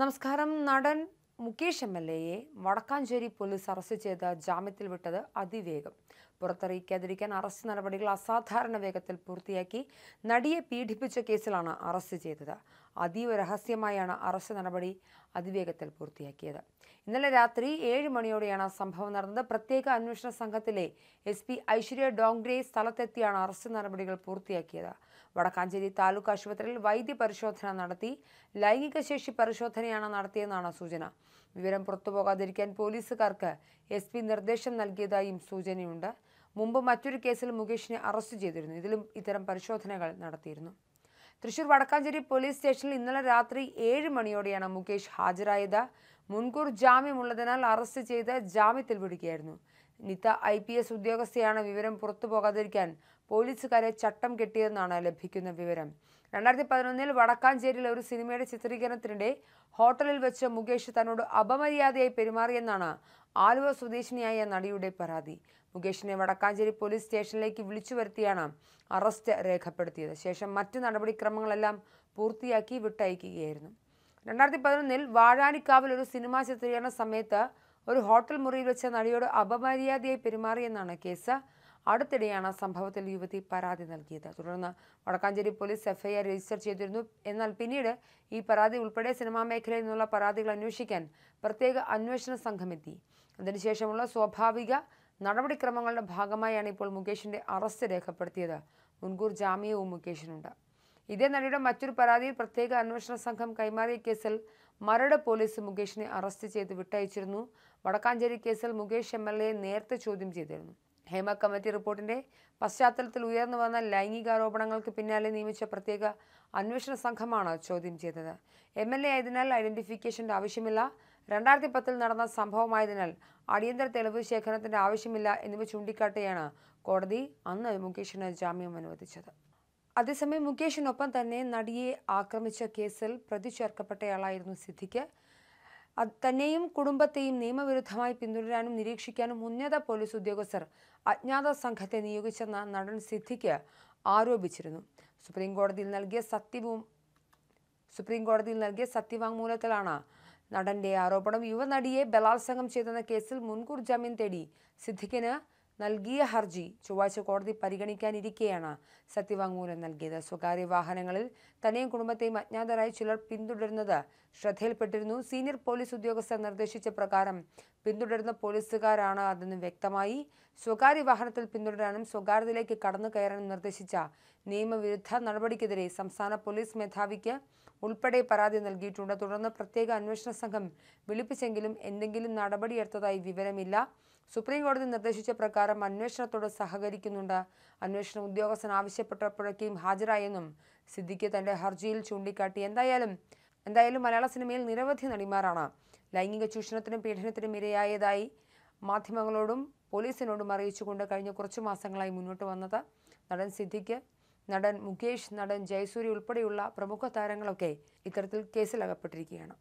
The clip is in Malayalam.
നമസ്കാരം നടൻ മുകേഷ് എം എൽ എയെ വടക്കാഞ്ചേരി പോലീസ് അറസ്റ്റ് ചെയ്ത് ജാമ്യത്തിൽ വിട്ടത് അതിവേഗം പുറത്തിറക്കാതിരിക്കാൻ അറസ്റ്റ് നടപടികൾ അസാധാരണ വേഗത്തിൽ പൂർത്തിയാക്കി നടിയെ പീഡിപ്പിച്ച കേസിലാണ് അറസ്റ്റ് ചെയ്തത് അതീവ രഹസ്യമായാണ് അറസ്റ്റ് നടപടി അതിവേഗത്തിൽ പൂർത്തിയാക്കിയത് ഇന്നലെ രാത്രി ഏഴ് മണിയോടെയാണ് സംഭവം നടന്നത് പ്രത്യേക അന്വേഷണ സംഘത്തിലെ എസ് പി ഐശ്വര്യ ഡോങ്ഗ്രെ സ്ഥലത്തെത്തിയാണ് അറസ്റ്റ് നടപടികൾ പൂർത്തിയാക്കിയത് വടക്കാഞ്ചേരി താലൂക്ക് ആശുപത്രിയിൽ വൈദ്യപരിശോധന നടത്തി ലൈംഗിക ശേഷി പരിശോധനയാണ് നടത്തിയെന്നാണ് സൂചന വിവരം പുറത്തു പോകാതിരിക്കാൻ പോലീസുകാർക്ക് എസ് പി നിർദ്ദേശം നൽകിയതായും സൂചനയുണ്ട് മുമ്പ് മറ്റൊരു കേസിൽ മുകേഷിനെ അറസ്റ്റ് ചെയ്തിരുന്നു ഇതിലും ഇത്തരം പരിശോധനകൾ നടത്തിയിരുന്നു തൃശൂർ വടക്കാഞ്ചേരി പോലീസ് സ്റ്റേഷനിൽ ഇന്നലെ രാത്രി ഏഴ് മണിയോടെയാണ് മുകേഷ് ഹാജരായത് മുൻകൂർ ജാമ്യമുള്ളതിനാൽ അറസ്റ്റ് ചെയ്ത് ജാമ്യത്തിൽ വിടുകയായിരുന്നു നിത ഐ പി എസ് ഉദ്യോഗസ്ഥയാണ് വിവരം പുറത്തു പോകാതിരിക്കാൻ പോലീസുകാരെ ചട്ടം കെട്ടിയെന്നാണ് ലഭിക്കുന്ന വിവരം രണ്ടായിരത്തി പതിനൊന്നിൽ വടക്കാഞ്ചേരിയിലെ ഒരു സിനിമയുടെ ചിത്രീകരണത്തിനിടെ ഹോട്ടലിൽ വെച്ച് മുകേഷ് തന്നോട് അപമര്യാദയായി പെരുമാറിയെന്നാണ് ആലുവ സ്വദേശിനിയായ നടിയുടെ പരാതി മുകേഷിനെ വടക്കാഞ്ചേരി പോലീസ് സ്റ്റേഷനിലേക്ക് വിളിച്ചു വരുത്തിയാണ് അറസ്റ്റ് രേഖപ്പെടുത്തിയത് ശേഷം മറ്റു നടപടിക്രമങ്ങളെല്ലാം പൂർത്തിയാക്കി വിട്ടയക്കുകയായിരുന്നു രണ്ടായിരത്തി പതിനൊന്നിൽ വാഴാനിക്കാവിൽ ഒരു സിനിമാ ചിത്രീകരണ സമയത്ത് ഒരു ഹോട്ടൽ മുറിയിൽ വെച്ച നടിയോട് അപമര്യാദയായി പെരുമാറിയെന്നാണ് കേസ് അടുത്തിടെയാണ് സംഭവത്തിൽ യുവതി പരാതി നൽകിയത് തുടർന്ന് വടക്കാഞ്ചേരി പോലീസ് എഫ്ഐആർ രജിസ്റ്റർ ചെയ്തിരുന്നു എന്നാൽ പിന്നീട് ഈ പരാതി ഉൾപ്പെടെ സിനിമാ മേഖലയിൽ നിന്നുള്ള പരാതികൾ അന്വേഷിക്കാൻ പ്രത്യേക അന്വേഷണ സംഘമെത്തി അതിനുശേഷമുള്ള സ്വാഭാവിക നടപടിക്രമങ്ങളുടെ ഭാഗമായാണ് ഇപ്പോൾ മുകേഷിന്റെ അറസ്റ്റ് രേഖപ്പെടുത്തിയത് മുൻകൂർ ജാമ്യവും മുകേഷിനുണ്ട് ഇതേ നടിയുടെ മറ്റൊരു പരാതിയിൽ പ്രത്യേക അന്വേഷണ സംഘം കൈമാറിയ കേസിൽ മരട് പോലീസ് മുകേഷിനെ അറസ്റ്റ് ചെയ്ത് വിട്ടയച്ചിരുന്നു വടക്കാഞ്ചേരി കേസിൽ മുകേഷ് എം എൽ എ നേരത്തെ ചോദ്യം ചെയ്തിരുന്നു ഹേമ കമ്മിറ്റി റിപ്പോർട്ടിന്റെ പശ്ചാത്തലത്തിൽ ഉയർന്നു വന്ന ലൈംഗികാരോപണങ്ങൾക്ക് പിന്നാലെ നിയമിച്ച പ്രത്യേക അന്വേഷണ സംഘമാണ് ചോദ്യം ചെയ്തത് എം എൽ എ ആയതിനാൽ ഐഡന്റിഫിക്കേഷന്റെ ആവശ്യമില്ല രണ്ടായിരത്തി പത്തിൽ നടന്ന സംഭവമായതിനാൽ അടിയന്തര തെളിവ് ശേഖരണത്തിന്റെ ആവശ്യമില്ല എന്നിവ ചൂണ്ടിക്കാട്ടിയാണ് കോടതി അന്ന് മുകേഷിന് ജാമ്യം അനുവദിച്ചത് അതേസമയം മുകേഷിനൊപ്പം തന്നെ നടിയെ ആക്രമിച്ച കേസിൽ പ്രതി ചേർക്കപ്പെട്ടയാളായിരുന്നു സിദ്ധിക്ക് തന്നെയും കുടുംബത്തെയും നിയമവിരുദ്ധമായി പിന്തുടരാനും നിരീക്ഷിക്കാനും ഉന്നത പോലീസ് ഉദ്യോഗസ്ഥർ അജ്ഞാത സംഘത്തെ നിയോഗിച്ചെന്ന നടൻ സിദ്ധിക്ക് ആരോപിച്ചിരുന്നു സുപ്രീം കോടതിയിൽ നൽകിയ സത്യവും സുപ്രീം കോടതിയിൽ നൽകിയ സത്യവാങ്മൂലത്തിലാണ് നടന്റെ ആരോപണം യുവനടിയെ ബലാത്സംഗം ചെയ്തെന്ന കേസിൽ മുൻകൂർ ജാമ്യം തേടി സിദ്ധിക്കിന് നൽകിയ ഹർജി ചൊവ്വാഴ്ച കോടതി പരിഗണിക്കാനിരിക്കെയാണ് സത്യവാങ്മൂലം നൽകിയത് സ്വകാര്യ വാഹനങ്ങളിൽ തന്നെയും കുടുംബത്തെയും അജ്ഞാതരായി ചിലർ പിന്തുടരുന്നത് ശ്രദ്ധയിൽപ്പെട്ടിരുന്നു സീനിയർ പോലീസ് ഉദ്യോഗസ്ഥർ നിർദ്ദേശിച്ച പ്രകാരം പിന്തുടരുന്ന പോലീസുകാരാണ് അതെന്ന് വ്യക്തമായി സ്വകാര്യ വാഹനത്തിൽ പിന്തുടരാനും സ്വകാര്യതയിലേക്ക് കടന്നു കയറാനും നിർദ്ദേശിച്ച നിയമവിരുദ്ധ നടപടിക്കെതിരെ സംസ്ഥാന പോലീസ് മേധാവിക്ക് ഉൾപ്പെടെ പരാതി നൽകിയിട്ടുണ്ട് തുടർന്ന് പ്രത്യേക അന്വേഷണ സംഘം വിളിപ്പിച്ചെങ്കിലും എന്തെങ്കിലും നടപടിയെടുത്തതായി വിവരമില്ല സുപ്രീംകോടതി നിർദ്ദേശിച്ച പ്രകാരം പ്രകാരം അന്വേഷണത്തോട് സഹകരിക്കുന്നുണ്ട് അന്വേഷണ ഉദ്യോഗസ്ഥൻ ആവശ്യപ്പെട്ടപ്പോഴേക്കും ഹാജരായെന്നും സിദ്ദിഖ് തന്റെ ഹർജിയിൽ ചൂണ്ടിക്കാട്ടി എന്തായാലും എന്തായാലും മലയാള സിനിമയിൽ നിരവധി നടിമാരാണ് ലൈംഗിക ചൂഷണത്തിനും പീഡനത്തിനും ഇരയായതായി മാധ്യമങ്ങളോടും പോലീസിനോടും അറിയിച്ചുകൊണ്ട് കഴിഞ്ഞ കുറച്ച് മാസങ്ങളായി മുന്നോട്ട് വന്നത് നടൻ സിദ്ദിഖ് നടൻ മുകേഷ് നടൻ ജയസൂരി ഉൾപ്പെടെയുള്ള പ്രമുഖ താരങ്ങളൊക്കെ ഇത്തരത്തിൽ കേസിൽ അകപ്പെട്ടിരിക്കുകയാണ്